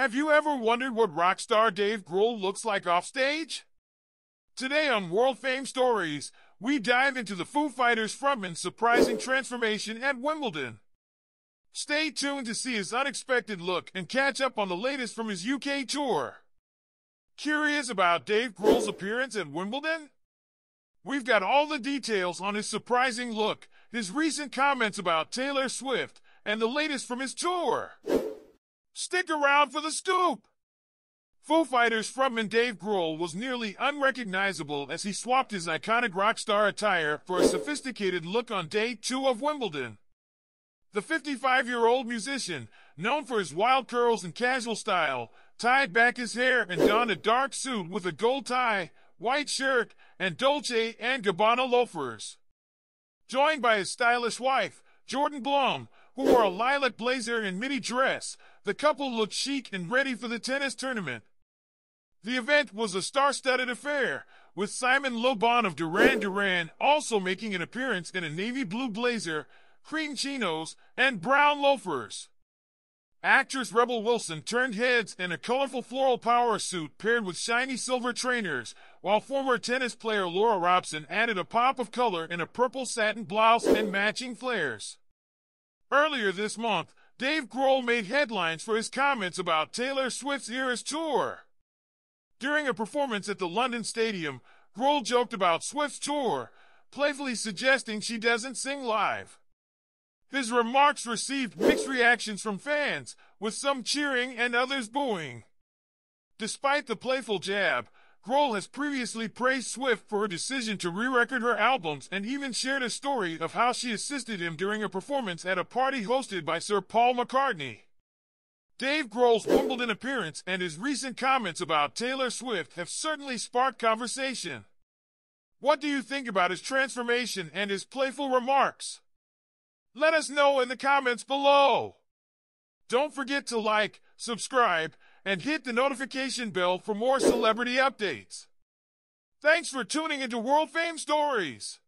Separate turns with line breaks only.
Have you ever wondered what rock star Dave Grohl looks like offstage? Today on World Fame Stories, we dive into the Foo Fighters frontman's surprising transformation at Wimbledon. Stay tuned to see his unexpected look and catch up on the latest from his UK tour. Curious about Dave Grohl's appearance at Wimbledon? We've got all the details on his surprising look, his recent comments about Taylor Swift, and the latest from his tour. Stick around for the scoop! Foo Fighters frontman Dave Grohl was nearly unrecognizable as he swapped his iconic rock star attire for a sophisticated look on day two of Wimbledon. The 55-year-old musician, known for his wild curls and casual style, tied back his hair and donned a dark suit with a gold tie, white shirt, and Dolce & Gabbana loafers. Joined by his stylish wife, Jordan Blum, who wore a lilac blazer and midi dress. The couple looked chic and ready for the tennis tournament. The event was a star-studded affair, with Simon Lobon of Duran Duran also making an appearance in a navy blue blazer, cream chinos, and brown loafers. Actress Rebel Wilson turned heads in a colorful floral power suit paired with shiny silver trainers, while former tennis player Laura Robson added a pop of color in a purple satin blouse and matching flares. Earlier this month, Dave Grohl made headlines for his comments about Taylor Swift's Eras tour. During a performance at the London Stadium, Grohl joked about Swift's tour, playfully suggesting she doesn't sing live. His remarks received mixed reactions from fans, with some cheering and others booing. Despite the playful jab, Grohl has previously praised Swift for her decision to re-record her albums and even shared a story of how she assisted him during a performance at a party hosted by Sir Paul McCartney. Dave Grohl's Wimbledon appearance and his recent comments about Taylor Swift have certainly sparked conversation. What do you think about his transformation and his playful remarks? Let us know in the comments below. Don't forget to like, subscribe, and hit the notification bell for more celebrity updates. Thanks for tuning into World Fame Stories.